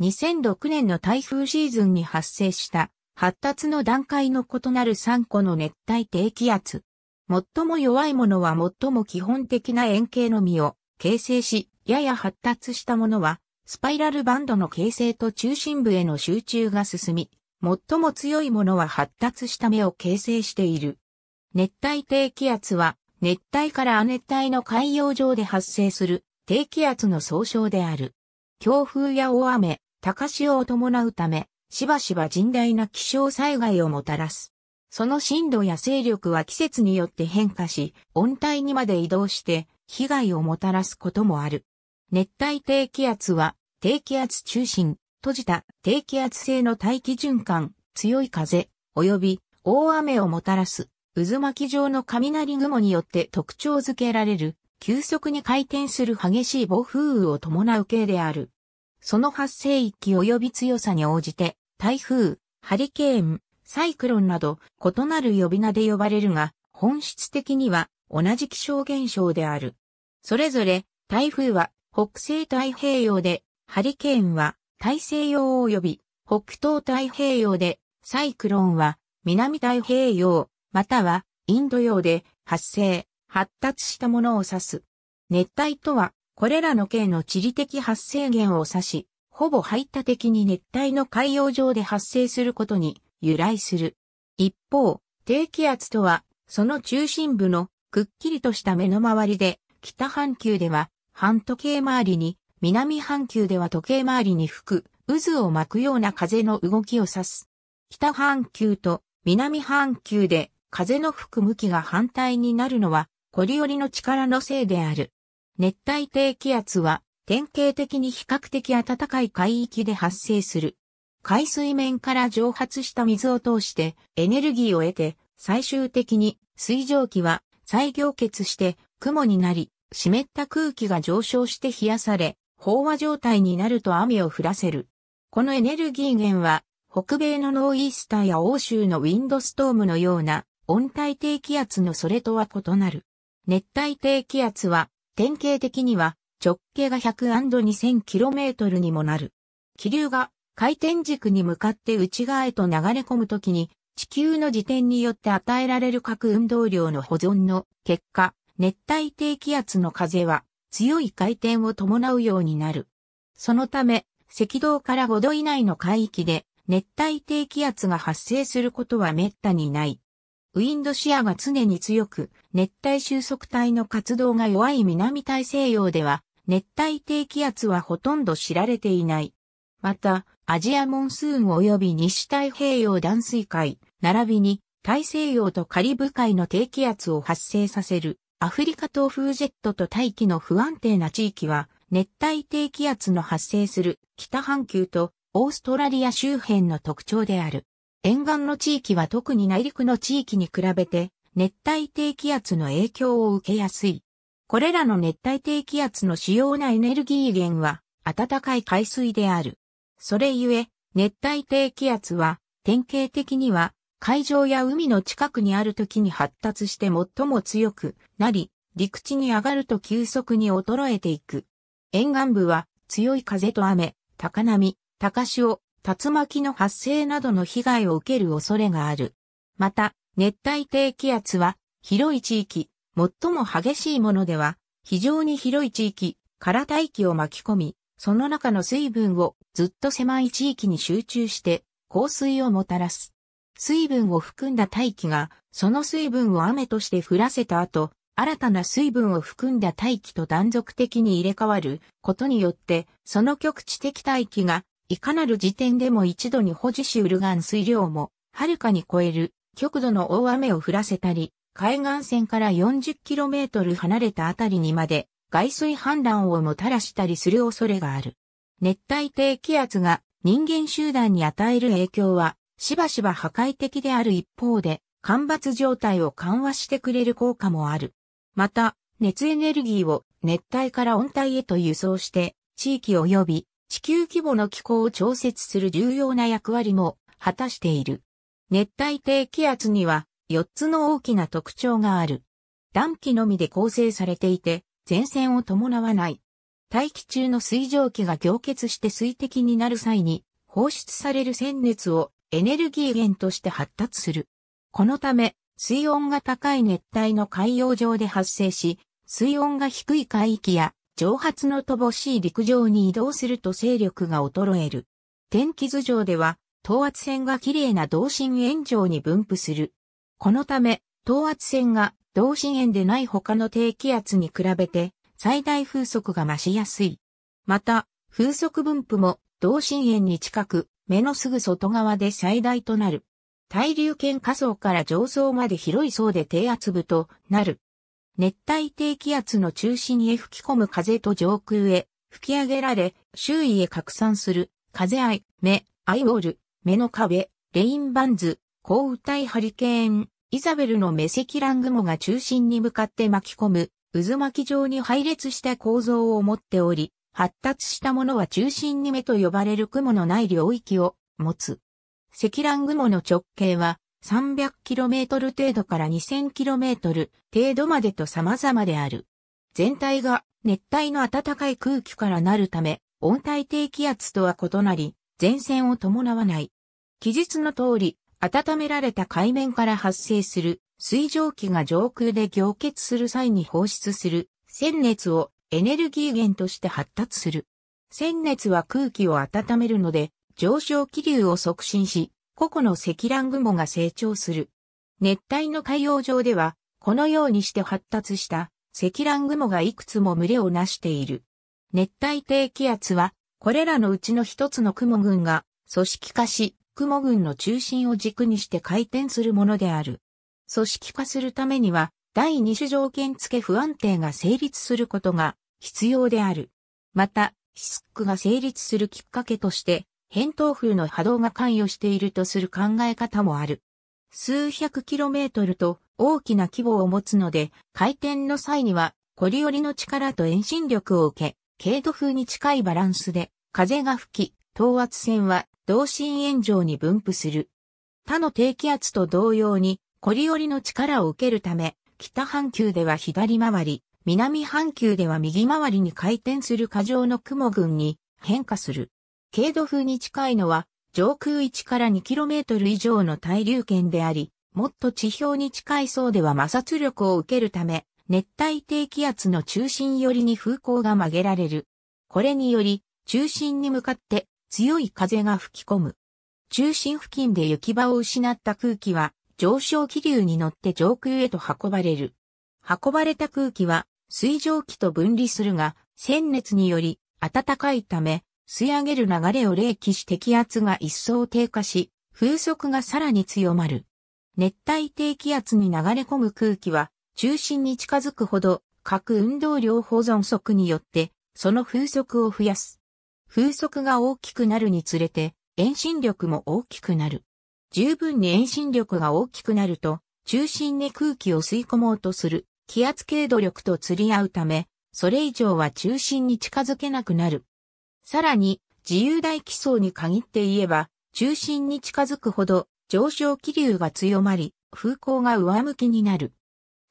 2006年の台風シーズンに発生した発達の段階の異なる3個の熱帯低気圧。最も弱いものは最も基本的な円形のみを形成し、やや発達したものはスパイラルバンドの形成と中心部への集中が進み、最も強いものは発達した目を形成している。熱帯低気圧は熱帯から亜熱帯の海洋上で発生する低気圧の総称である。強風や大雨、高潮を伴うため、しばしば甚大な気象災害をもたらす。その震度や勢力は季節によって変化し、温帯にまで移動して被害をもたらすこともある。熱帯低気圧は低気圧中心、閉じた低気圧性の大気循環、強い風、及び大雨をもたらす渦巻き状の雷雲によって特徴づけられる、急速に回転する激しい暴風雨を伴う系である。その発生域及び強さに応じて、台風、ハリケーン、サイクロンなど異なる呼び名で呼ばれるが、本質的には同じ気象現象である。それぞれ、台風は北西太平洋で、ハリケーンは大西洋及び北東太平洋で、サイクロンは南太平洋、またはインド洋で発生、発達したものを指す。熱帯とはこれらの系の地理的発生源を指し、ほぼ排他的に熱帯の海洋上で発生することに由来する。一方、低気圧とは、その中心部のくっきりとした目の周りで、北半球では半時計回りに、南半球では時計回りに吹く、渦を巻くような風の動きを指す。北半球と南半球で風の吹く向きが反対になるのは、こリよりの力のせいである。熱帯低気圧は典型的に比較的暖かい海域で発生する。海水面から蒸発した水を通してエネルギーを得て最終的に水蒸気は再凝結して雲になり湿った空気が上昇して冷やされ飽和状態になると雨を降らせる。このエネルギー源は北米のノーイースターや欧州のウィンドストームのような温帯低気圧のそれとは異なる。熱帯低気圧は典型的には直径が 100&2000km にもなる。気流が回転軸に向かって内側へと流れ込むときに地球の自転によって与えられる各運動量の保存の結果、熱帯低気圧の風は強い回転を伴うようになる。そのため、赤道から5度以内の海域で熱帯低気圧が発生することは滅多にない。ウィンドシアが常に強く、熱帯収束帯の活動が弱い南大西洋では、熱帯低気圧はほとんど知られていない。また、アジアモンスーン及び西太平洋断水海、並びに大西洋とカリブ海の低気圧を発生させるアフリカ東風ジェットと大気の不安定な地域は熱帯低気圧の発生する北半球とオーストラリア周辺の特徴である。沿岸の地域は特に内陸の地域に比べて熱帯低気圧の影響を受けやすい。これらの熱帯低気圧の主要なエネルギー源は暖かい海水である。それゆえ、熱帯低気圧は典型的には海上や海の近くにある時に発達して最も強くなり、陸地に上がると急速に衰えていく。沿岸部は強い風と雨、高波、高潮、竜巻の発生などの被害を受ける恐れがある。また、熱帯低気圧は、広い地域、最も激しいものでは、非常に広い地域から大気を巻き込み、その中の水分をずっと狭い地域に集中して降水をもたらす。水分を含んだ大気が、その水分を雨として降らせた後、新たな水分を含んだ大気と断続的に入れ替わることによって、その局地的大気がいかなる時点でも一度に保持しうるガン水量も、はるかに超える、極度の大雨を降らせたり、海岸線から 40km 離れたあたりにまで、外水氾濫をもたらしたりする恐れがある。熱帯低気圧が人間集団に与える影響は、しばしば破壊的である一方で、干ばつ状態を緩和してくれる効果もある。また、熱エネルギーを熱帯から温帯へと輸送して、地域及び地球規模の気候を調節する重要な役割も果たしている。熱帯低気圧には4つの大きな特徴がある。暖気のみで構成されていて、前線を伴わない。大気中の水蒸気が凝結して水滴になる際に放出される鮮熱をエネルギー源として発達する。このため、水温が高い熱帯の海洋上で発生し、水温が低い海域や蒸発の乏しい陸上に移動すると勢力が衰える。天気図上では、等圧線が綺麗な同心円状に分布する。このため、等圧線が同心円でない他の低気圧に比べて、最大風速が増しやすい。また、風速分布も同心円に近く、目のすぐ外側で最大となる。対流圏下層から上層まで広い層で低圧部となる。熱帯低気圧の中心へ吹き込む風と上空へ吹き上げられ、周囲へ拡散する、風アイ、目、アイウォール、目の壁、レインバンズ、高雨帯ハリケーン、イザベルの目積乱雲が中心に向かって巻き込む、渦巻き状に配列した構造を持っており、発達したものは中心に目と呼ばれる雲のない領域を持つ。積乱雲の直径は 300km 程度から 2000km 程度までと様々である。全体が熱帯の暖かい空気からなるため、温帯低気圧とは異なり、前線を伴わない。記述の通り、温められた海面から発生する水蒸気が上空で凝結する際に放出する鮮熱をエネルギー源として発達する。鮮熱は空気を温めるので上昇気流を促進し個々の積乱雲が成長する。熱帯の海洋上では、このようにして発達した積乱雲がいくつも群れをなしている。熱帯低気圧は、これらのうちの一つの雲群が組織化し、雲群の中心を軸にして回転するものである。組織化するためには、第二種条件付け不安定が成立することが必要である。また、シスクが成立するきっかけとして、扁桃風の波動が関与しているとする考え方もある。数百キロメートルと大きな規模を持つので、回転の際には、コリオリの力と遠心力を受け、軽度風に近いバランスで、風が吹き、等圧線は同心円状に分布する。他の低気圧と同様に、コリオリの力を受けるため、北半球では左回り、南半球では右回りに回転する過剰の雲群に変化する。軽度風に近いのは、上空1から 2km 以上の対流圏であり、もっと地表に近い層では摩擦力を受けるため、熱帯低気圧の中心寄りに風向が曲げられる。これにより、中心に向かって強い風が吹き込む。中心付近で行き場を失った空気は、上昇気流に乗って上空へと運ばれる。運ばれた空気は、水蒸気と分離するが、鮮熱により暖かいため、吸い上げる流れを冷気し気圧が一層低下し、風速がさらに強まる。熱帯低気圧に流れ込む空気は、中心に近づくほど、各運動量保存速によって、その風速を増やす。風速が大きくなるにつれて、遠心力も大きくなる。十分に遠心力が大きくなると、中心に空気を吸い込もうとする気圧経度力と釣り合うため、それ以上は中心に近づけなくなる。さらに、自由大気層に限って言えば、中心に近づくほど上昇気流が強まり、風向が上向きになる。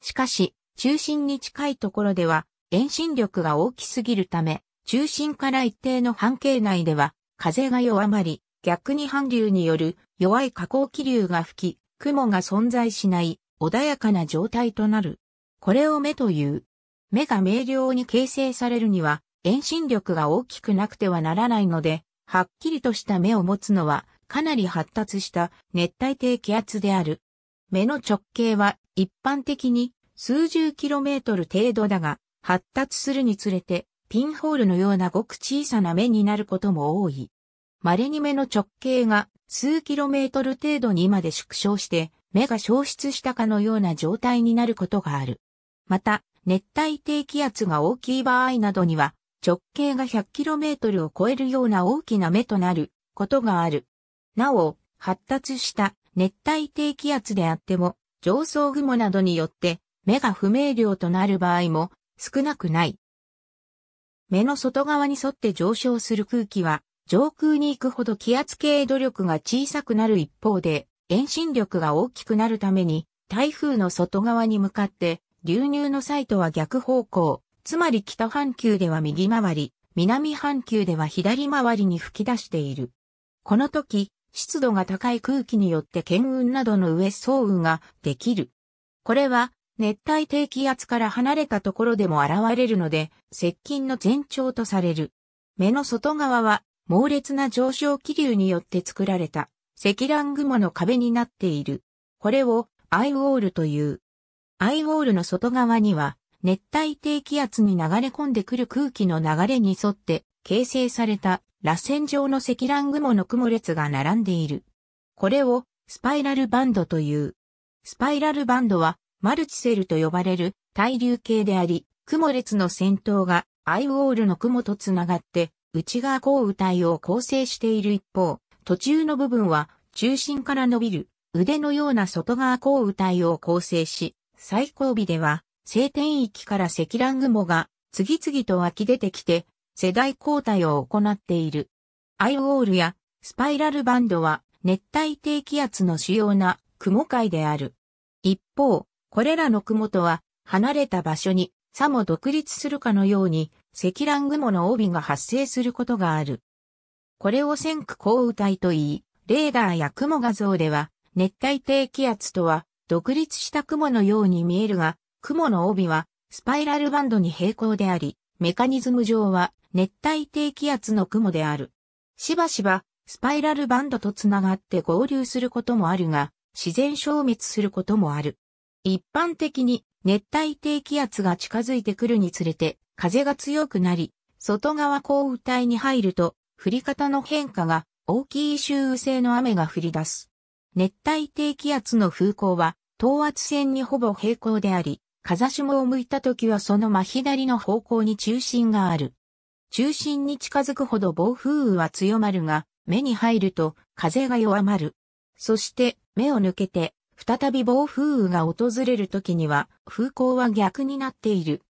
しかし、中心に近いところでは、遠心力が大きすぎるため、中心から一定の半径内では、風が弱まり、逆に反流による弱い下降気流が吹き、雲が存在しない穏やかな状態となる。これを目という。目が明瞭に形成されるには、遠心力が大きくなくてはならないので、はっきりとした目を持つのはかなり発達した熱帯低気圧である。目の直径は一般的に数十キロメートル程度だが、発達するにつれてピンホールのようなごく小さな目になることも多い。稀に目の直径が数キロメートル程度にまで縮小して目が消失したかのような状態になることがある。また、熱帯低気圧が大きい場合などには直径が 100km を超えるような大きな目となることがある。なお、発達した熱帯低気圧であっても、上層雲などによって目が不明瞭となる場合も少なくない。目の外側に沿って上昇する空気は、上空に行くほど気圧系努力が小さくなる一方で、遠心力が大きくなるために、台風の外側に向かって、流入の際とは逆方向、つまり北半球では右回り、南半球では左回りに吹き出している。この時、湿度が高い空気によって剣雲などの上層雲ができる。これは熱帯低気圧から離れたところでも現れるので、接近の前兆とされる。目の外側は猛烈な上昇気流によって作られた積乱雲の壁になっている。これをアイウォールという。アイウォールの外側には熱帯低気圧に流れ込んでくる空気の流れに沿って形成された螺旋状の積乱雲の雲列が並んでいる。これをスパイラルバンドという。スパイラルバンドはマルチセルと呼ばれる対流系であり、雲列の先頭がアイウォールの雲とつながって内側降雨帯を構成している一方、途中の部分は中心から伸びる腕のような外側降雨帯を構成し、最後尾では晴天域から積乱雲が次々と湧き出てきて、世代交代を行っている。アイウォールやスパイラルバンドは熱帯低気圧の主要な雲海である。一方、これらの雲とは離れた場所にさも独立するかのように積乱雲の帯が発生することがある。これを先駆降雨帯といい、レーダーや雲画像では熱帯低気圧とは独立した雲のように見えるが、雲の帯はスパイラルバンドに平行であり、メカニズム上は熱帯低気圧の雲である。しばしばスパイラルバンドとつながって合流することもあるが、自然消滅することもある。一般的に熱帯低気圧が近づいてくるにつれて風が強くなり、外側降雨帯に入ると降り方の変化が大きい周雨性の雨が降り出す。熱帯低気圧の風向は等圧線にほぼ平行であり、風下を向いた時はその真左の方向に中心がある。中心に近づくほど暴風雨は強まるが、目に入ると風が弱まる。そして目を抜けて再び暴風雨が訪れる時には風向は逆になっている。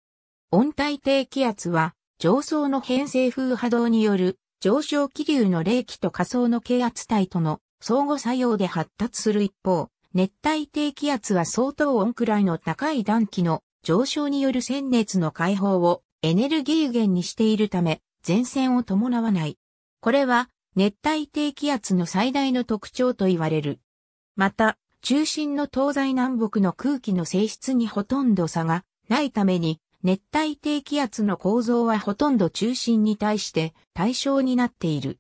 温帯低気圧は上層の偏西風波動による上昇気流の冷気と下層の気圧帯との相互作用で発達する一方、熱帯低気圧は相当温くらいの高い暖気の上昇による鮮熱の解放をエネルギー源にしているため、前線を伴わない。これは熱帯低気圧の最大の特徴と言われる。また、中心の東西南北の空気の性質にほとんど差がないために、熱帯低気圧の構造はほとんど中心に対して対象になっている。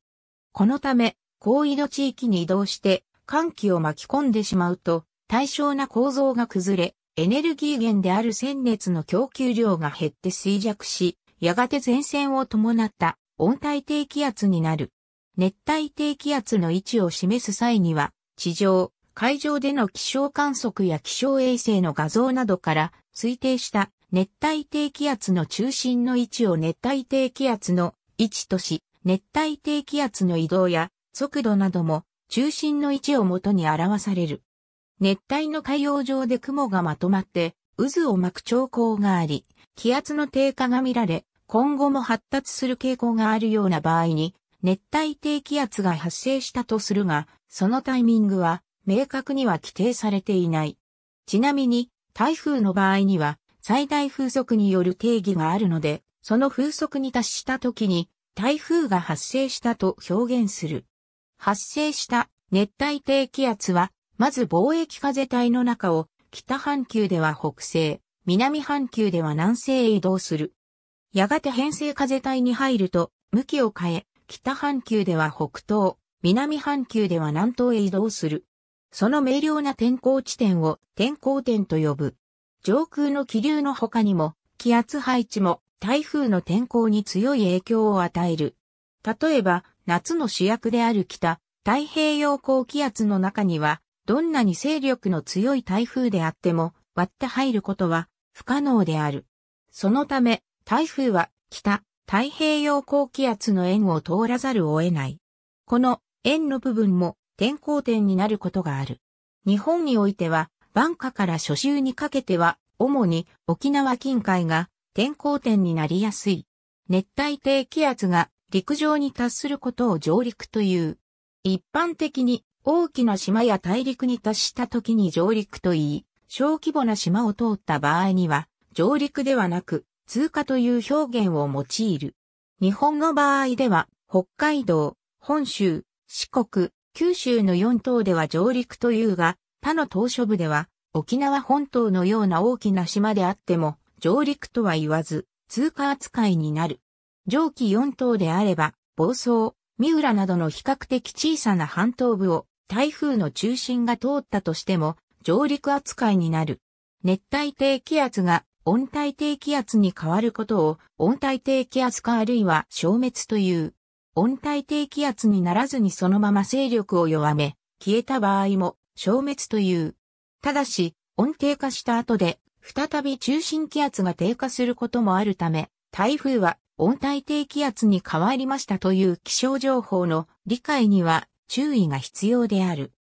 このため、高緯度地域に移動して寒気を巻き込んでしまうと、対象な構造が崩れ、エネルギー源である鮮熱の供給量が減って衰弱し、やがて前線を伴った温帯低気圧になる。熱帯低気圧の位置を示す際には、地上、海上での気象観測や気象衛星の画像などから推定した熱帯低気圧の中心の位置を熱帯低気圧の位置とし、熱帯低気圧の移動や速度なども中心の位置をもとに表される。熱帯の海洋上で雲がまとまって渦を巻く兆候があり、気圧の低下が見られ、今後も発達する傾向があるような場合に、熱帯低気圧が発生したとするが、そのタイミングは明確には規定されていない。ちなみに、台風の場合には、最大風速による定義があるので、その風速に達した時に、台風が発生したと表現する。発生した熱帯低気圧は、まず貿易風帯の中を北半球では北西、南半球では南西へ移動する。やがて偏西風帯に入ると、向きを変え、北半球では北東、南半球では南東へ移動する。その明瞭な天候地点を天候点と呼ぶ。上空の気流の他にも、気圧配置も台風の天候に強い影響を与える。例えば、夏の主役である北、太平洋高気圧の中には、どんなに勢力の強い台風であっても、割って入ることは不可能である。そのため、台風は北、太平洋高気圧の円を通らざるを得ない。この円の部分も転候点になることがある。日本においては、万夏から初秋にかけては、主に沖縄近海が天候点になりやすい。熱帯低気圧が陸上に達することを上陸という。一般的に大きな島や大陸に達した時に上陸といい、小規模な島を通った場合には、上陸ではなく、通過という表現を用いる。日本の場合では、北海道、本州、四国、九州の四島では上陸というが、他の島嶼部では、沖縄本島のような大きな島であっても、上陸とは言わず、通過扱いになる。上記4島であれば、暴走、三浦などの比較的小さな半島部を台風の中心が通ったとしても上陸扱いになる。熱帯低気圧が温帯低気圧に変わることを温帯低気圧化あるいは消滅という。温帯低気圧にならずにそのまま勢力を弱め、消えた場合も消滅という。ただし、温低下した後で再び中心気圧が低下することもあるため、台風は温帯低気圧に変わりましたという気象情報の理解には注意が必要である。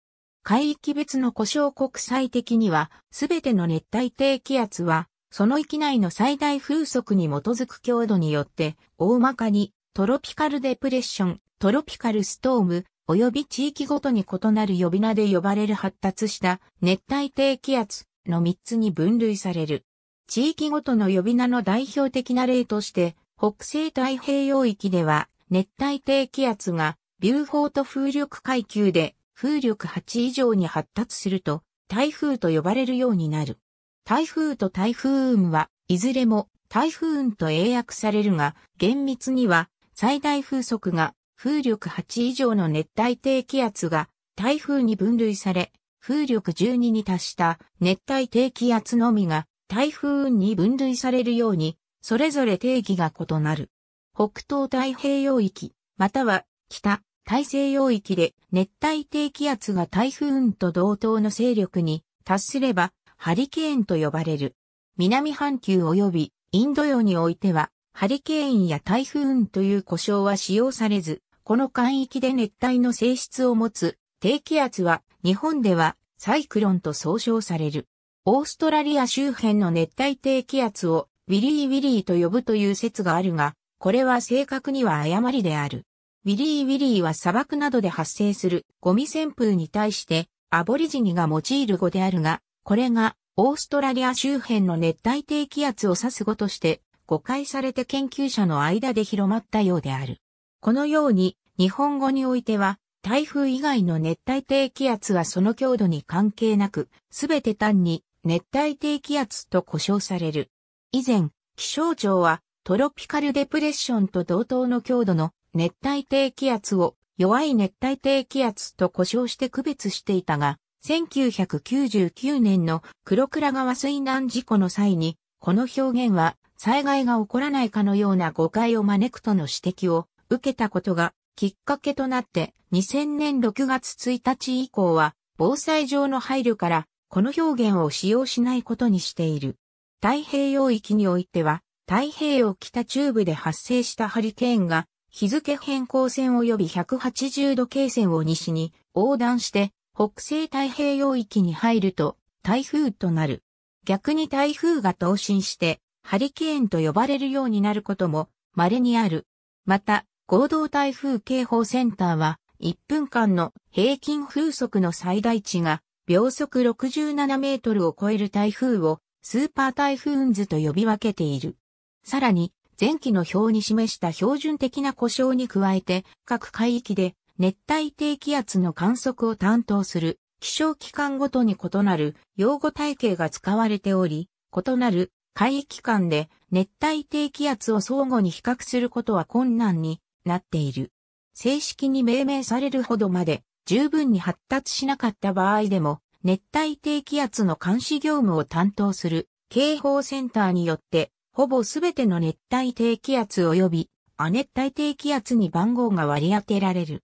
海域別の故障国際的には、すべての熱帯低気圧は、その域内の最大風速に基づく強度によって、大まかに、トロピカルデプレッション、トロピカルストーム、及び地域ごとに異なる呼び名で呼ばれる発達した熱帯低気圧の3つに分類される。地域ごとの呼び名の代表的な例として、北西太平洋域では熱帯低気圧がビューフォート風力階級で風力8以上に発達すると台風と呼ばれるようになる。台風と台風雲はいずれも台風雲と英訳されるが厳密には最大風速が風力8以上の熱帯低気圧が台風に分類され風力12に達した熱帯低気圧のみが台風雲に分類されるようにそれぞれ定義が異なる。北東太平洋域、または北大西洋域で熱帯低気圧が台風と同等の勢力に達すればハリケーンと呼ばれる。南半球及びインド洋においてはハリケーンや台風という呼称は使用されず、この海域で熱帯の性質を持つ低気圧は日本ではサイクロンと総称される。オーストラリア周辺の熱帯低気圧をウィリー・ウィリーと呼ぶという説があるが、これは正確には誤りである。ウィリー・ウィリーは砂漠などで発生するゴミ旋風に対してアボリジニが用いる語であるが、これがオーストラリア周辺の熱帯低気圧を指す語として誤解されて研究者の間で広まったようである。このように日本語においては台風以外の熱帯低気圧はその強度に関係なく、すべて単に熱帯低気圧と呼称される。以前、気象庁はトロピカルデプレッションと同等の強度の熱帯低気圧を弱い熱帯低気圧と呼称して区別していたが、1999年の黒倉川水難事故の際に、この表現は災害が起こらないかのような誤解を招くとの指摘を受けたことがきっかけとなって2000年6月1日以降は防災上の配慮からこの表現を使用しないことにしている。太平洋域においては、太平洋北中部で発生したハリケーンが、日付変更線及び180度経線を西に横断して北西太平洋域に入ると台風となる。逆に台風が投進してハリケーンと呼ばれるようになることも稀にある。また、合同台風警報センターは1分間の平均風速の最大値が秒速67メートルを超える台風をスーパー台風ズと呼び分けている。さらに、前期の表に示した標準的な故障に加えて、各海域で熱帯低気圧の観測を担当する気象機関ごとに異なる用語体系が使われており、異なる海域間で熱帯低気圧を相互に比較することは困難になっている。正式に命名されるほどまで十分に発達しなかった場合でも、熱帯低気圧の監視業務を担当する警報センターによって、ほぼすべての熱帯低気圧及び亜熱帯低気圧に番号が割り当てられる。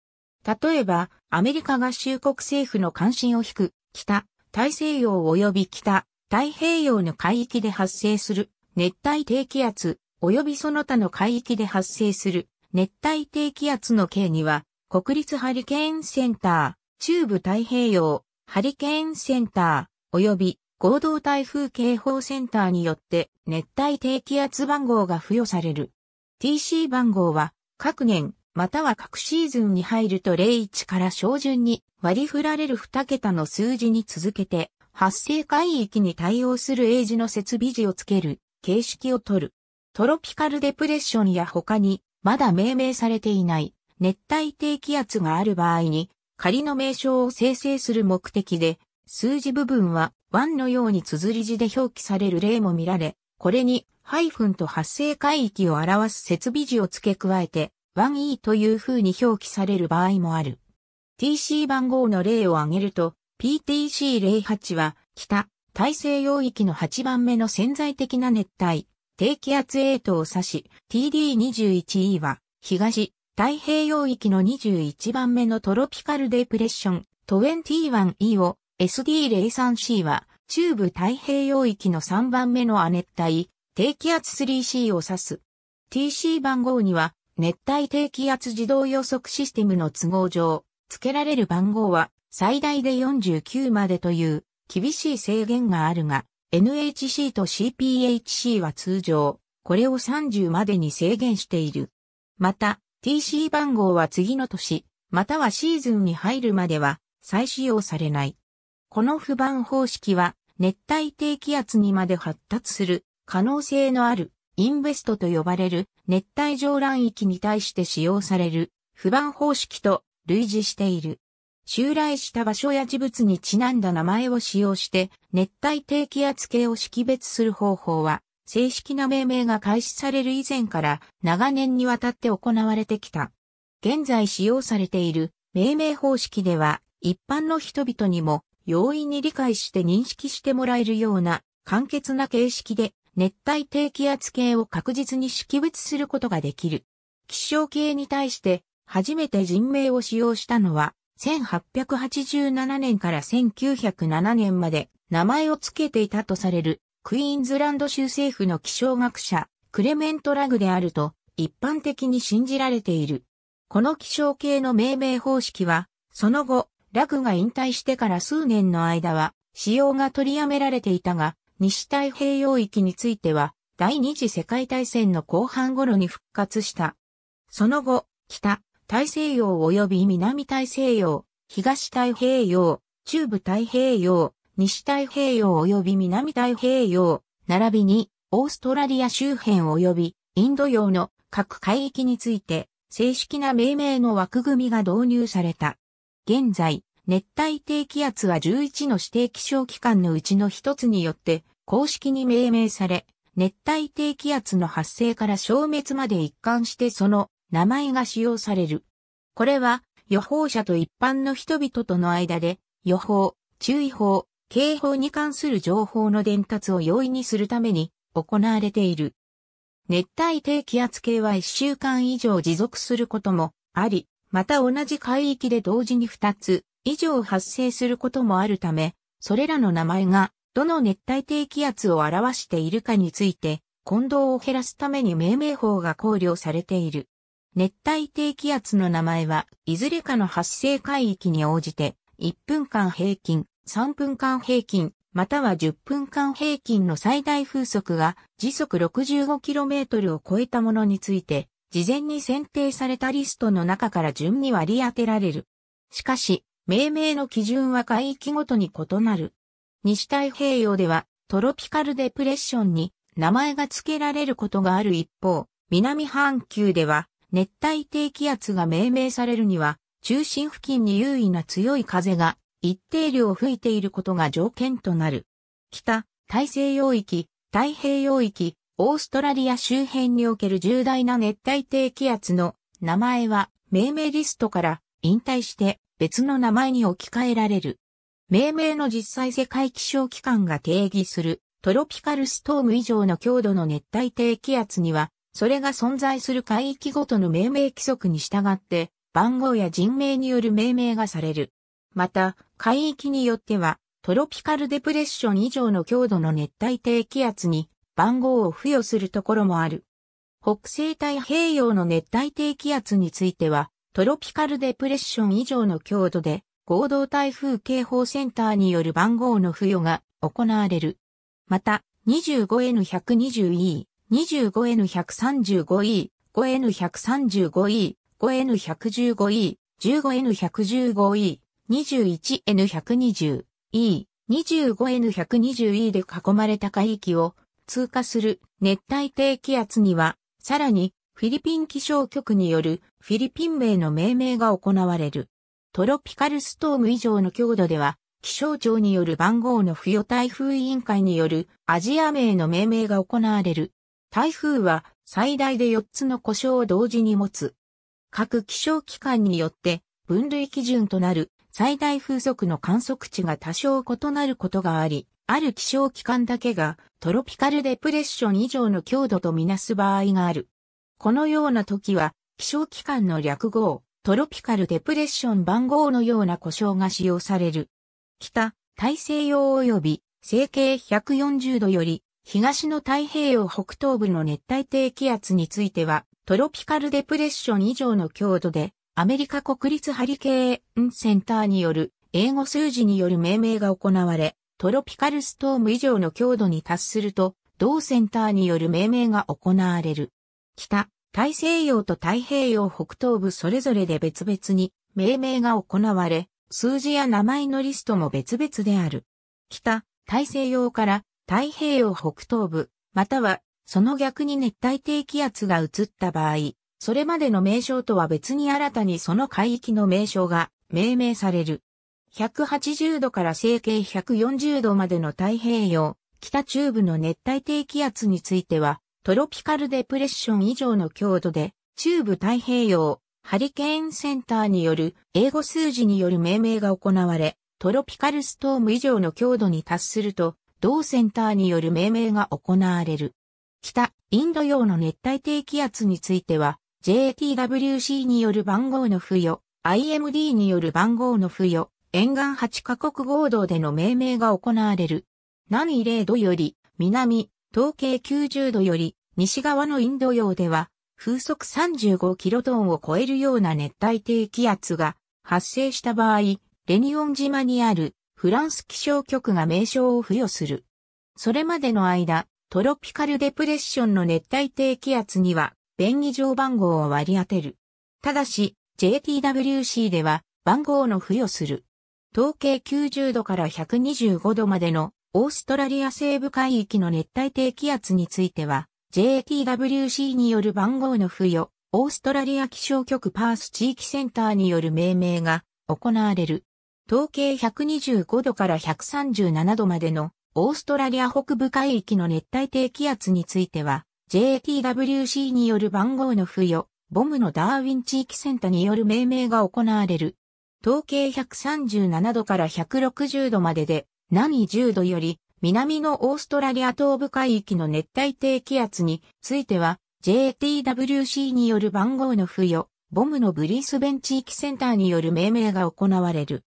例えば、アメリカ合衆国政府の関心を引く北大西洋及び北太平洋の海域で発生する熱帯低気圧及びその他の海域で発生する熱帯低気圧の計には国立ハリケーンセンター中部太平洋ハリケーンセンター、及び合同台風警報センターによって熱帯低気圧番号が付与される。TC 番号は各年または各シーズンに入ると01から小順に割り振られる2桁の数字に続けて発生海域に対応する英字の設備時をつける形式を取る。トロピカルデプレッションや他にまだ命名されていない熱帯低気圧がある場合に仮の名称を生成する目的で、数字部分は1のように綴り字で表記される例も見られ、これにハイフンと発生海域を表す設備字を付け加えて、1E という風に表記される場合もある。TC 番号の例を挙げると、PTC08 は北、大西洋域の8番目の潜在的な熱帯、低気圧エを指し、TD21E は東、太平洋域の21番目のトロピカルデプレッション 21E を SD03C は中部太平洋域の3番目の亜熱帯低気圧 3C を指す。TC 番号には熱帯低気圧自動予測システムの都合上、付けられる番号は最大で49までという厳しい制限があるが、NHC と CPHC は通常、これを30までに制限している。また、TC 番号は次の年、またはシーズンに入るまでは再使用されない。この不番方式は熱帯低気圧にまで発達する可能性のあるインベストと呼ばれる熱帯上乱域に対して使用される不番方式と類似している。襲来した場所や事物にちなんだ名前を使用して熱帯低気圧系を識別する方法は正式な命名が開始される以前から長年にわたって行われてきた。現在使用されている命名方式では一般の人々にも容易に理解して認識してもらえるような簡潔な形式で熱帯低気圧系を確実に識別することができる。気象系に対して初めて人名を使用したのは1887年から1907年まで名前を付けていたとされるクイーンズランド州政府の気象学者、クレメント・ラグであると一般的に信じられている。この気象系の命名方式は、その後、ラグが引退してから数年の間は、使用が取りやめられていたが、西太平洋域については、第二次世界大戦の後半頃に復活した。その後、北、大西洋及び南大西洋、東太平洋、中部太平洋、西太平洋及び南太平洋、並びにオーストラリア周辺及びインド洋の各海域について正式な命名の枠組みが導入された。現在、熱帯低気圧は11の指定気象機関のうちの一つによって公式に命名され、熱帯低気圧の発生から消滅まで一貫してその名前が使用される。これは予報者と一般の人々との間で予報、注意報、警報に関する情報の伝達を容易にするために行われている。熱帯低気圧系は1週間以上持続することもあり、また同じ海域で同時に2つ以上発生することもあるため、それらの名前がどの熱帯低気圧を表しているかについて、混同を減らすために命名法が考慮されている。熱帯低気圧の名前はいずれかの発生海域に応じて1分間平均3分間平均、または10分間平均の最大風速が時速 65km を超えたものについて、事前に選定されたリストの中から順に割り当てられる。しかし、命名の基準は海域ごとに異なる。西太平洋ではトロピカルデプレッションに名前が付けられることがある一方、南半球では熱帯低気圧が命名されるには中心付近に優位な強い風が一定量吹いていることが条件となる。北、大西洋域、太平洋域、オーストラリア周辺における重大な熱帯低気圧の名前は命名リストから引退して別の名前に置き換えられる。命名の実際世界気象機関が定義するトロピカルストーム以上の強度の熱帯低気圧には、それが存在する海域ごとの命名規則に従って、番号や人名による命名がされる。また、海域によっては、トロピカルデプレッション以上の強度の熱帯低気圧に番号を付与するところもある。北西太平洋の熱帯低気圧については、トロピカルデプレッション以上の強度で、合同台風警報センターによる番号の付与が行われる。また、25N120E、25N135E、5N135E、5N115E、15N115E、21N120E、25N120E で囲まれた海域を通過する熱帯低気圧には、さらにフィリピン気象局によるフィリピン名の命名が行われる。トロピカルストーム以上の強度では、気象庁による番号の付与台風委員会によるアジア名の命名が行われる。台風は最大で4つの故障を同時に持つ。各気象機関によって分類基準となる最大風速の観測値が多少異なることがあり、ある気象機関だけがトロピカルデプレッション以上の強度とみなす場合がある。このような時は気象機関の略号、トロピカルデプレッション番号のような故障が使用される。北、大西洋及び成形140度より東の太平洋北東部の熱帯低気圧についてはトロピカルデプレッション以上の強度でアメリカ国立ハリケーンセンターによる英語数字による命名が行われ、トロピカルストーム以上の強度に達すると、同センターによる命名が行われる。北、大西洋と太平洋北東部それぞれで別々に命名が行われ、数字や名前のリストも別々である。北、大西洋から太平洋北東部、またはその逆に熱帯低気圧が移った場合、それまでの名称とは別に新たにその海域の名称が命名される。180度から成形140度までの太平洋、北中部の熱帯低気圧については、トロピカルデプレッション以上の強度で、中部太平洋、ハリケーンセンターによる英語数字による命名が行われ、トロピカルストーム以上の強度に達すると、同センターによる命名が行われる。北、インド洋の熱帯低気圧については、JTWC による番号の付与、IMD による番号の付与、沿岸8カ国合同での命名が行われる。南0度より、南、東経90度より、西側のインド洋では、風速35キロトンを超えるような熱帯低気圧が発生した場合、レニオン島にあるフランス気象局が名称を付与する。それまでの間、トロピカルデプレッションの熱帯低気圧には便宜上番号を割り当てる。ただし、JTWC では番号の付与する。統計90度から125度までのオーストラリア西部海域の熱帯低気圧については、JTWC による番号の付与、オーストラリア気象局パース地域センターによる命名が行われる。統計125度から137度までのオーストラリア北部海域の熱帯低気圧については、JTWC による番号の付与、ボムのダーウィン地域センターによる命名が行われる。統計137度から160度までで、南10度より、南のオーストラリア東部海域の熱帯低気圧については、JTWC による番号の付与、ボムのブリスベン地域センターによる命名が行われる。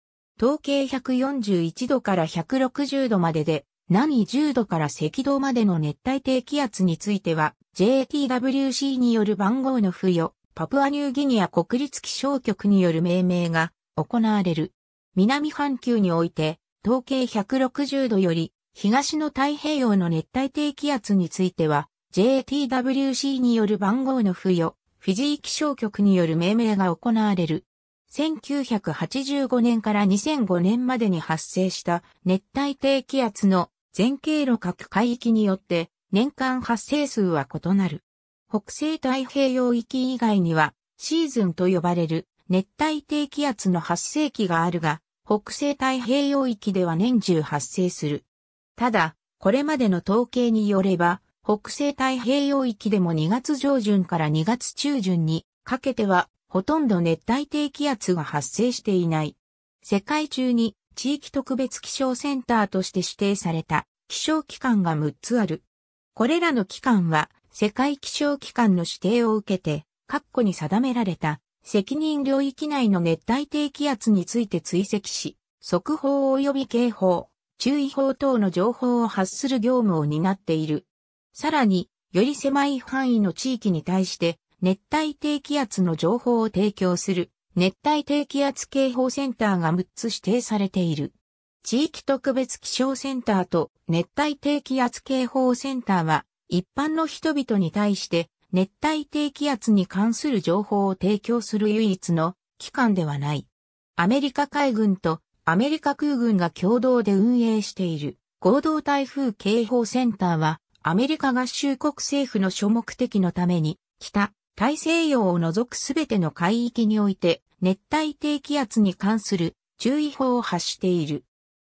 統計141度から160度までで、南10度から赤道までの熱帯低気圧については、JTWC による番号の付与、パプアニューギニア国立気象局による命名が行われる。南半球において、統計160度より東の太平洋の熱帯低気圧については、JTWC による番号の付与、フィジー気象局による命名が行われる。1985年から2005年までに発生した熱帯低気圧の全経路各海域によって年間発生数は異なる。北西太平洋域以外にはシーズンと呼ばれる熱帯低気圧の発生期があるが、北西太平洋域では年中発生する。ただ、これまでの統計によれば、北西太平洋域でも2月上旬から2月中旬にかけては、ほとんど熱帯低気圧が発生していない。世界中に地域特別気象センターとして指定された気象機関が6つある。これらの機関は世界気象機関の指定を受けて、括弧に定められた責任領域内の熱帯低気圧について追跡し、速報及び警報、注意報等の情報を発する業務を担っている。さらに、より狭い範囲の地域に対して熱帯低気圧の情報を提供する熱帯低気圧警報センターが6つ指定されている。地域特別気象センターと熱帯低気圧警報センターは一般の人々に対して熱帯低気圧に関する情報を提供する唯一の機関ではない。アメリカ海軍とアメリカ空軍が共同で運営している合同台風警報センターはアメリカ合衆国政府の諸目的のために北大西洋を除くすべての海域において熱帯低気圧に関する注意報を発している。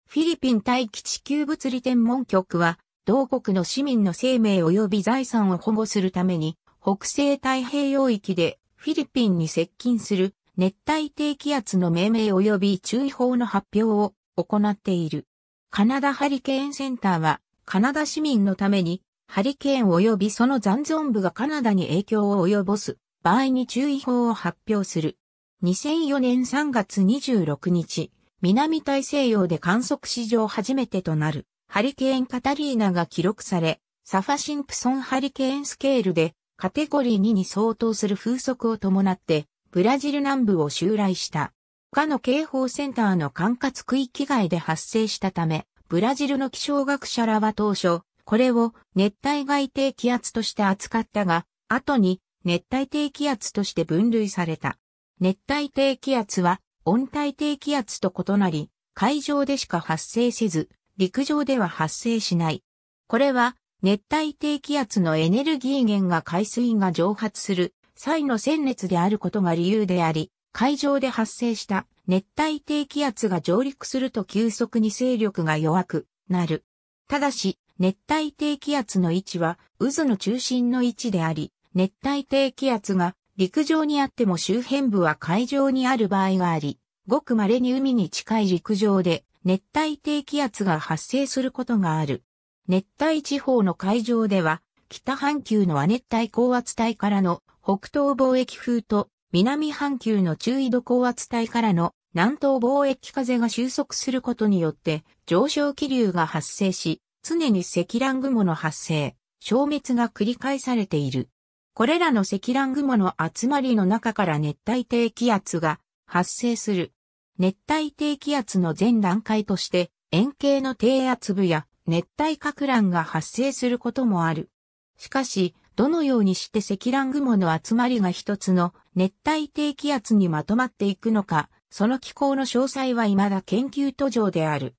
フィリピン大気地球物理天文局は、同国の市民の生命及び財産を保護するために、北西太平洋域でフィリピンに接近する熱帯低気圧の命名及び注意報の発表を行っている。カナダハリケーンセンターは、カナダ市民のためにハリケーン及びその残存部がカナダに影響を及ぼす場合に注意報を発表する。2004年3月26日、南大西洋で観測史上初めてとなるハリケーンカタリーナが記録され、サファシンプソンハリケーンスケールでカテゴリー2に相当する風速を伴ってブラジル南部を襲来した。他の警報センターの管轄区域外で発生したため、ブラジルの気象学者らは当初、これを熱帯外低気圧として扱ったが、後に熱帯低気圧として分類された。熱帯低気圧は温帯低気圧と異なり、海上でしか発生せず、陸上では発生しない。これは熱帯低気圧のエネルギー源が海水が蒸発する際の鮮熱であることが理由であり、海上で発生した熱帯低気圧が上陸すると急速に勢力が弱くなる。ただし、熱帯低気圧の位置は渦の中心の位置であり、熱帯低気圧が陸上にあっても周辺部は海上にある場合があり、ごく稀に海に近い陸上で熱帯低気圧が発生することがある。熱帯地方の海上では、北半球の亜熱帯高圧帯からの北東貿易風と南半球の中緯度高圧帯からの南東貿易風が収束することによって上昇気流が発生し、常に積乱雲の発生、消滅が繰り返されている。これらの積乱雲の集まりの中から熱帯低気圧が発生する。熱帯低気圧の前段階として円形の低圧部や熱帯格乱が発生することもある。しかし、どのようにして積乱雲の集まりが一つの熱帯低気圧にまとまっていくのか、その気候の詳細は未だ研究途上である。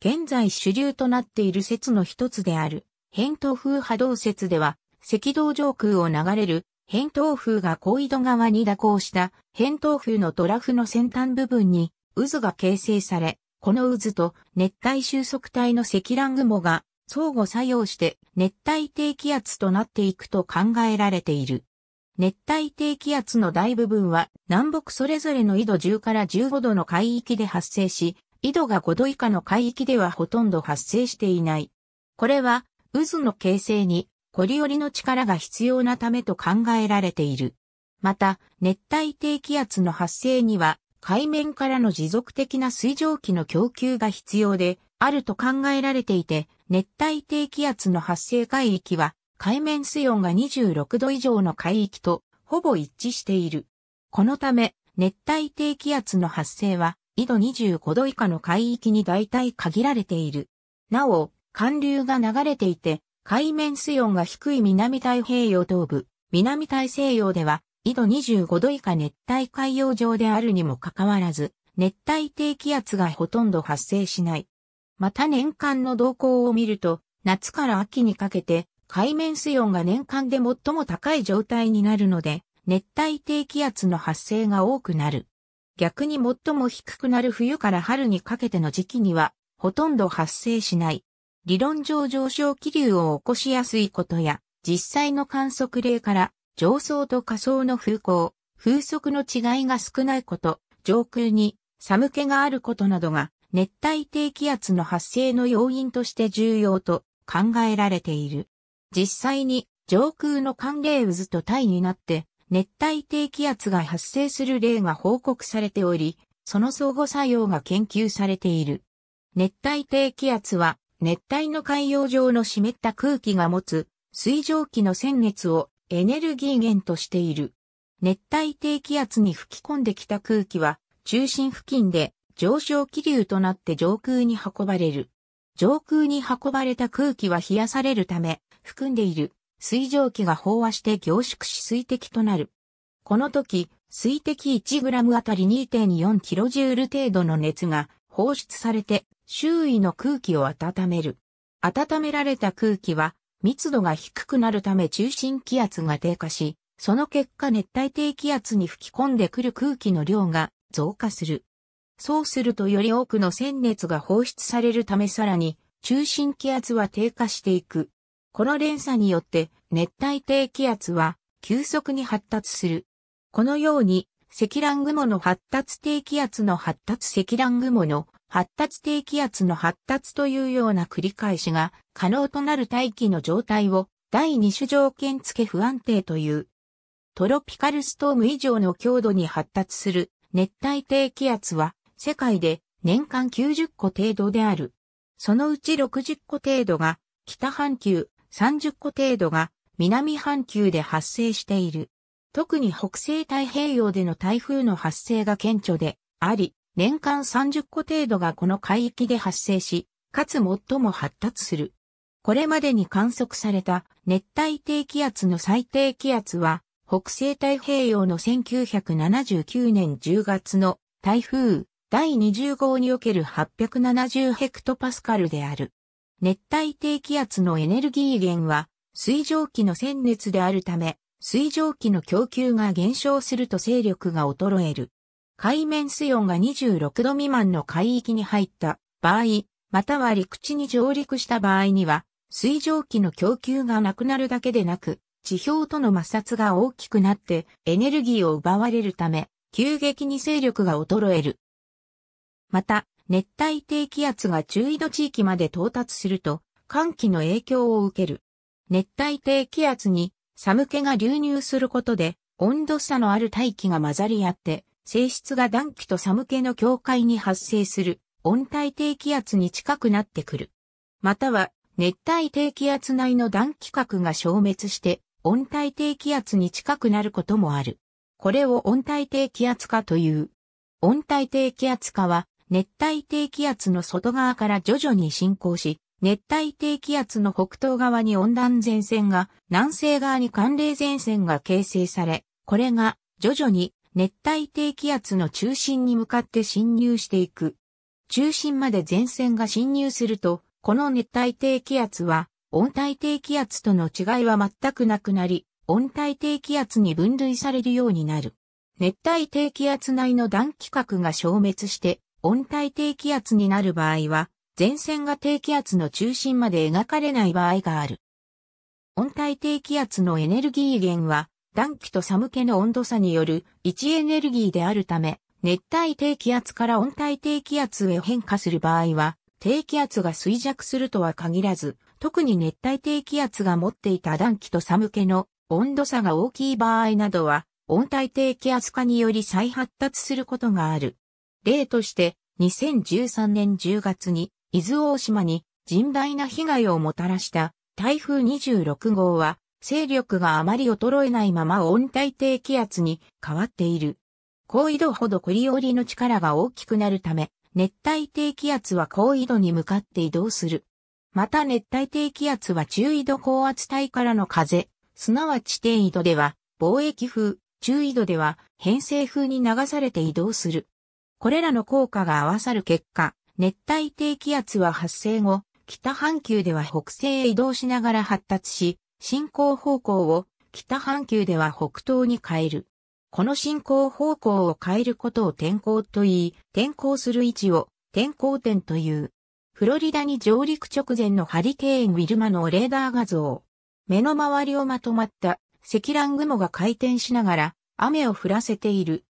現在主流となっている説の一つである、扁桃風波動説では、赤道上空を流れる扁桃風が高緯度側に蛇行した扁桃風のドラフの先端部分に渦が形成され、この渦と熱帯収束帯の積乱雲が相互作用して熱帯低気圧となっていくと考えられている。熱帯低気圧の大部分は南北それぞれの緯度10から15度の海域で発生し、緯度が5度以下の海域ではほとんど発生していない。これは渦の形成にコリオリの力が必要なためと考えられている。また、熱帯低気圧の発生には、海面からの持続的な水蒸気の供給が必要で、あると考えられていて、熱帯低気圧の発生海域は、海面水温が26度以上の海域と、ほぼ一致している。このため、熱帯低気圧の発生は、緯度25度以下の海域に大体限られている。なお、寒流が流れていて、海面水温が低い南太平洋東部、南大西洋では、緯度25度以下熱帯海洋上であるにもかかわらず、熱帯低気圧がほとんど発生しない。また年間の動向を見ると、夏から秋にかけて、海面水温が年間で最も高い状態になるので、熱帯低気圧の発生が多くなる。逆に最も低くなる冬から春にかけての時期には、ほとんど発生しない。理論上上昇気流を起こしやすいことや、実際の観測例から、上層と下層の風向、風速の違いが少ないこと、上空に寒気があることなどが、熱帯低気圧の発生の要因として重要と考えられている。実際に上空の寒冷渦と対になって熱帯低気圧が発生する例が報告されており、その相互作用が研究されている。熱帯低気圧は、熱帯の海洋上の湿った空気が持つ水蒸気の潜熱をエネルギー源としている。熱帯低気圧に吹き込んできた空気は中心付近で上昇気流となって上空に運ばれる。上空に運ばれた空気は冷やされるため含んでいる水蒸気が飽和して凝縮し水滴となる。この時、水滴 1g あたり 2.4kJ 程度の熱が放出されて周囲の空気を温める。温められた空気は密度が低くなるため中心気圧が低下し、その結果熱帯低気圧に吹き込んでくる空気の量が増加する。そうするとより多くの鮮熱が放出されるためさらに中心気圧は低下していく。この連鎖によって熱帯低気圧は急速に発達する。このように積乱雲の発達低気圧の発達積乱雲の発達低気圧の発達というような繰り返しが可能となる大気の状態を第二種条件付不安定という。トロピカルストーム以上の強度に発達する熱帯低気圧は世界で年間90個程度である。そのうち60個程度が北半球30個程度が南半球で発生している。特に北西太平洋での台風の発生が顕著であり、年間30個程度がこの海域で発生し、かつ最も発達する。これまでに観測された熱帯低気圧の最低気圧は、北西太平洋の1979年10月の台風第20号における870ヘクトパスカルである。熱帯低気圧のエネルギー源は水蒸気の鮮熱であるため、水蒸気の供給が減少すると勢力が衰える。海面水温が26度未満の海域に入った場合、または陸地に上陸した場合には、水蒸気の供給がなくなるだけでなく、地表との摩擦が大きくなってエネルギーを奪われるため、急激に勢力が衰える。また、熱帯低気圧が中緯度地域まで到達すると、寒気の影響を受ける。熱帯低気圧に寒気が流入することで、温度差のある大気が混ざり合って、性質が暖気と寒気の境界に発生する温帯低気圧に近くなってくる。または熱帯低気圧内の暖気核が消滅して温帯低気圧に近くなることもある。これを温帯低気圧化という。温帯低気圧化は熱帯低気圧の外側から徐々に進行し、熱帯低気圧の北東側に温暖前線が、南西側に寒冷前線が形成され、これが徐々に熱帯低気圧の中心に向かって侵入していく。中心まで前線が侵入すると、この熱帯低気圧は温帯低気圧との違いは全くなくなり、温帯低気圧に分類されるようになる。熱帯低気圧内の暖気核が消滅して、温帯低気圧になる場合は、前線が低気圧の中心まで描かれない場合がある。温帯低気圧のエネルギー源は、暖気と寒気の温度差による位置エネルギーであるため、熱帯低気圧から温帯低気圧へ変化する場合は、低気圧が衰弱するとは限らず、特に熱帯低気圧が持っていた暖気と寒気の温度差が大きい場合などは、温帯低気圧化により再発達することがある。例として、2013年10月に、伊豆大島に甚大な被害をもたらした台風26号は、勢力があまり衰えないまま温帯低気圧に変わっている。高緯度ほどコリオリの力が大きくなるため、熱帯低気圧は高緯度に向かって移動する。また熱帯低気圧は中緯度高圧帯からの風、すなわち低緯度では貿易風、中緯度では偏西風に流されて移動する。これらの効果が合わさる結果、熱帯低気圧は発生後、北半球では北西へ移動しながら発達し、進行方向を北半球では北東に変える。この進行方向を変えることを天候と言い、天候する位置を天候点という。フロリダに上陸直前のハリケーン・ウィルマのレーダー画像。目の周りをまとまった積乱雲が回転しながら雨を降らせている。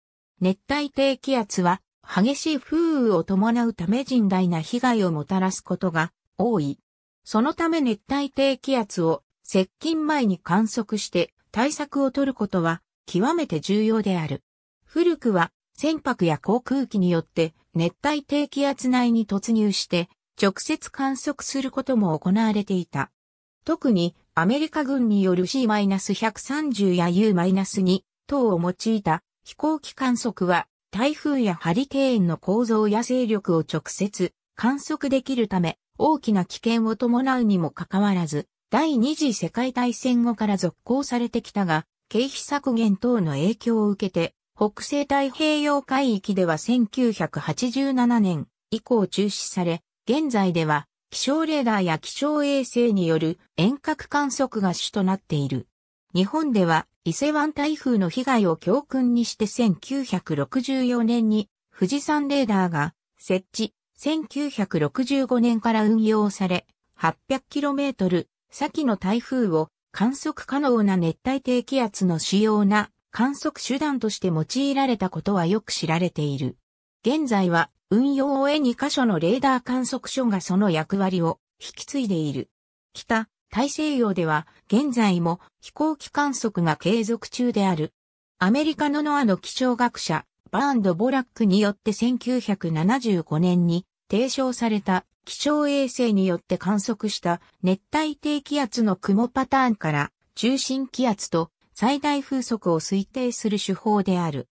熱帯低気圧は激しい風雨を伴うため甚大な被害をもたらすことが多い。そのため熱帯低気圧を接近前に観測して対策を取ることは極めて重要である。古くは船舶や航空機によって熱帯低気圧内に突入して直接観測することも行われていた。特にアメリカ軍による C-130 や U-2 等を用いた飛行機観測は台風やハリケーンの構造や勢力を直接観測できるため、大きな危険を伴うにもかかわらず、第二次世界大戦後から続行されてきたが、経費削減等の影響を受けて、北西太平洋海域では1987年以降中止され、現在では気象レーダーや気象衛星による遠隔観測が主となっている。日本では伊勢湾台風の被害を教訓にして1964年に富士山レーダーが設置、1965年から運用され、800km 先の台風を観測可能な熱帯低気圧の主要な観測手段として用いられたことはよく知られている。現在は運用を終え2カ所のレーダー観測所がその役割を引き継いでいる。北、大西洋では現在も飛行機観測が継続中である。アメリカのノアの気象学者、バーンド・ボラックによって1975年に提唱された気象衛星によって観測した熱帯低気圧の雲パターンから中心気圧と最大風速を推定する手法である。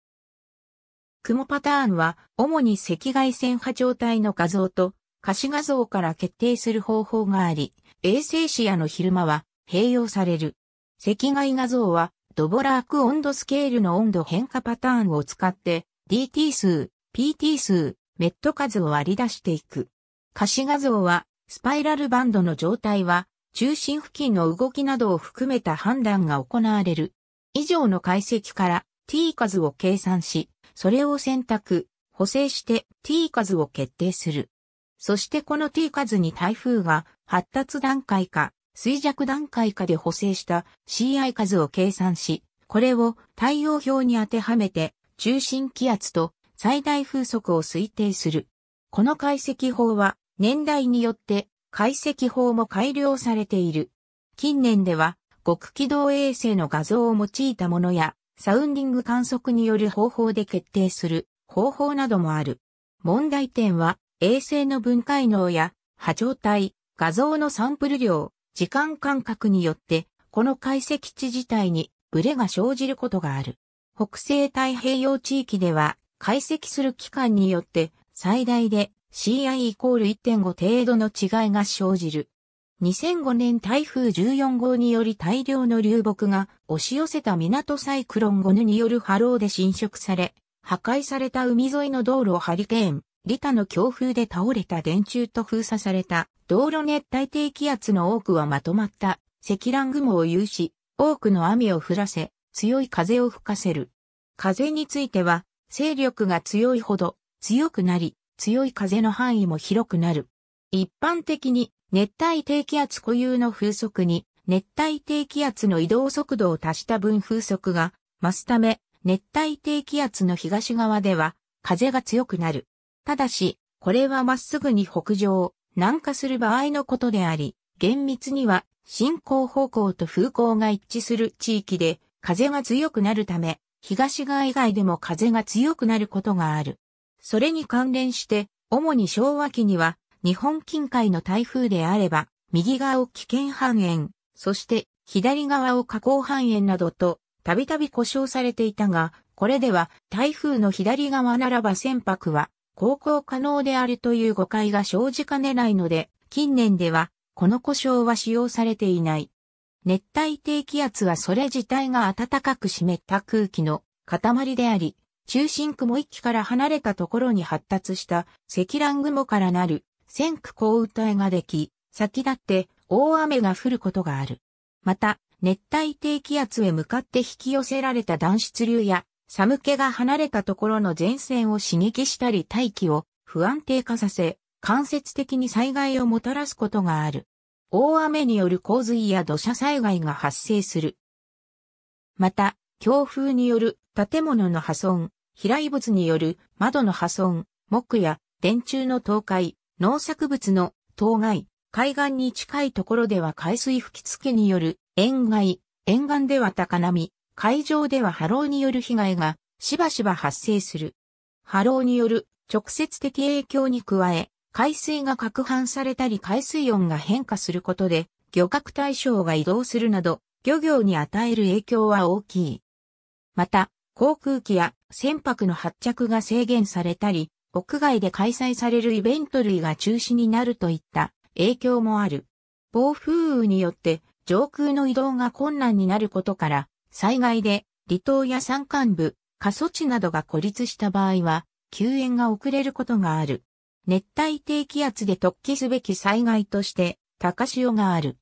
雲パターンは主に赤外線波状態の画像と可視画像から決定する方法があり、衛星視野の昼間は併用される。赤外画像はドボラーク温度スケールの温度変化パターンを使って DT 数、PT 数、メット数を割り出していく。可視画像はスパイラルバンドの状態は中心付近の動きなどを含めた判断が行われる。以上の解析から t 数を計算し、それを選択、補正して t 数を決定する。そしてこの t 数に台風が発達段階か衰弱段階かで補正した CI 数を計算し、これを対応表に当てはめて中心気圧と最大風速を推定する。この解析法は年代によって解析法も改良されている。近年では極軌道衛星の画像を用いたものやサウンディング観測による方法で決定する方法などもある。問題点は衛星の分解能や波状体、画像のサンプル量、時間間隔によって、この解析値自体にブレが生じることがある。北西太平洋地域では、解析する期間によって最大で CI イコール1.5程度の違いが生じる。2005年台風14号により大量の流木が押し寄せた港サイクロンゴヌによる波浪で侵食され、破壊された海沿いの道路をハリケーン、リタの強風で倒れた電柱と封鎖された道路熱帯低気圧の多くはまとまった積乱雲を有し、多くの雨を降らせ、強い風を吹かせる。風については、勢力が強いほど強くなり、強い風の範囲も広くなる。一般的に熱帯低気圧固有の風速に熱帯低気圧の移動速度を足した分風速が増すため、熱帯低気圧の東側では風が強くなる。ただし、これはまっすぐに北上、南下する場合のことであり、厳密には進行方向と風向が一致する地域で風が強くなるため、東側以外でも風が強くなることがある。それに関連して、主に昭和期には日本近海の台風であれば、右側を危険半円、そして左側を下降半円などと、たびたび故障されていたが、これでは台風の左側ならば船舶は航行可能であるという誤解が生じかねないので、近年では、この故障は使用されていない。熱帯低気圧はそれ自体が暖かく湿った空気の塊であり、中心雲域から離れたところに発達した積乱雲からなる線区降雨帯ができ、先立って大雨が降ることがある。また、熱帯低気圧へ向かって引き寄せられた暖湿流や寒気が離れたところの前線を刺激したり大気を不安定化させ、間接的に災害をもたらすことがある。大雨による洪水や土砂災害が発生する。また、強風による建物の破損、飛来物による窓の破損、木や電柱の倒壊、農作物の当該、海岸に近いところでは海水吹き付けによる塩害、沿岸では高波、海上では波浪による被害がしばしば発生する。波浪による直接的影響に加え、海水が攪拌されたり海水温が変化することで、漁獲対象が移動するなど、漁業に与える影響は大きい。また、航空機や船舶の発着が制限されたり、屋外で開催されるイベント類が中止になるといった影響もある。暴風雨によって上空の移動が困難になることから、災害で離島や山間部、過疎地などが孤立した場合は、救援が遅れることがある。熱帯低気圧で突起すべき災害として、高潮がある。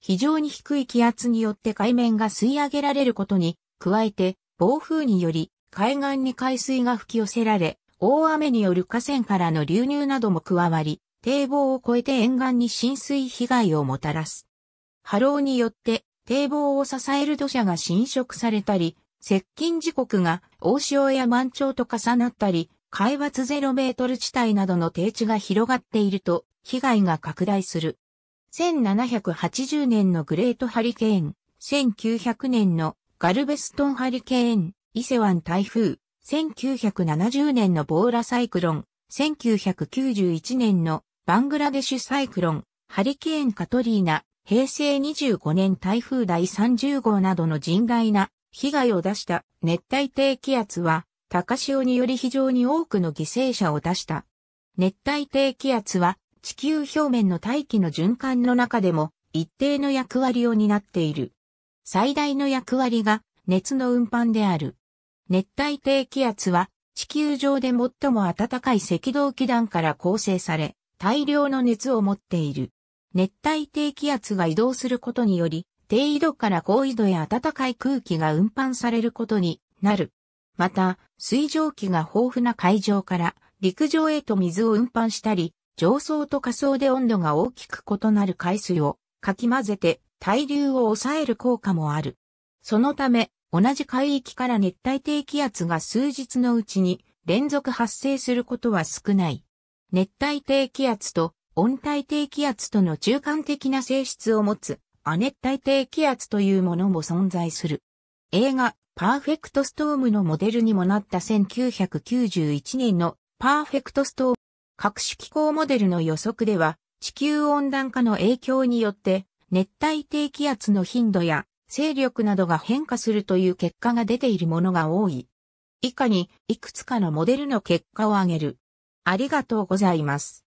非常に低い気圧によって海面が吸い上げられることに、加えて、暴風により、海岸に海水が吹き寄せられ、大雨による河川からの流入なども加わり、堤防を越えて沿岸に浸水被害をもたらす。波浪によって堤防を支える土砂が侵食されたり、接近時刻が大潮や満潮と重なったり、海抜ゼロメートル地帯などの低地が広がっていると、被害が拡大する。1780年のグレートハリケーン、1900年のガルベストンハリケーン、伊勢湾台風、1970年のボーラサイクロン、1991年のバングラデシュサイクロン、ハリケーンカトリーナ、平成25年台風第30号などの甚大な被害を出した熱帯低気圧は高潮により非常に多くの犠牲者を出した。熱帯低気圧は地球表面の大気の循環の中でも一定の役割を担っている。最大の役割が熱の運搬である。熱帯低気圧は地球上で最も暖かい赤道気団から構成され、大量の熱を持っている。熱帯低気圧が移動することにより、低緯度から高緯度へ暖かい空気が運搬されることになる。また、水蒸気が豊富な海上から陸上へと水を運搬したり、上層と下層で温度が大きく異なる海水をかき混ぜて対流を抑える効果もある。そのため、同じ海域から熱帯低気圧が数日のうちに連続発生することは少ない。熱帯低気圧と温帯低気圧との中間的な性質を持つ亜熱帯低気圧というものも存在する。映画パーフェクトストームのモデルにもなった1991年のパーフェクトストーム各種気候モデルの予測では地球温暖化の影響によって熱帯低気圧の頻度や勢力などが変化するという結果が出ているものが多い。以下にいくつかのモデルの結果を挙げる。ありがとうございます。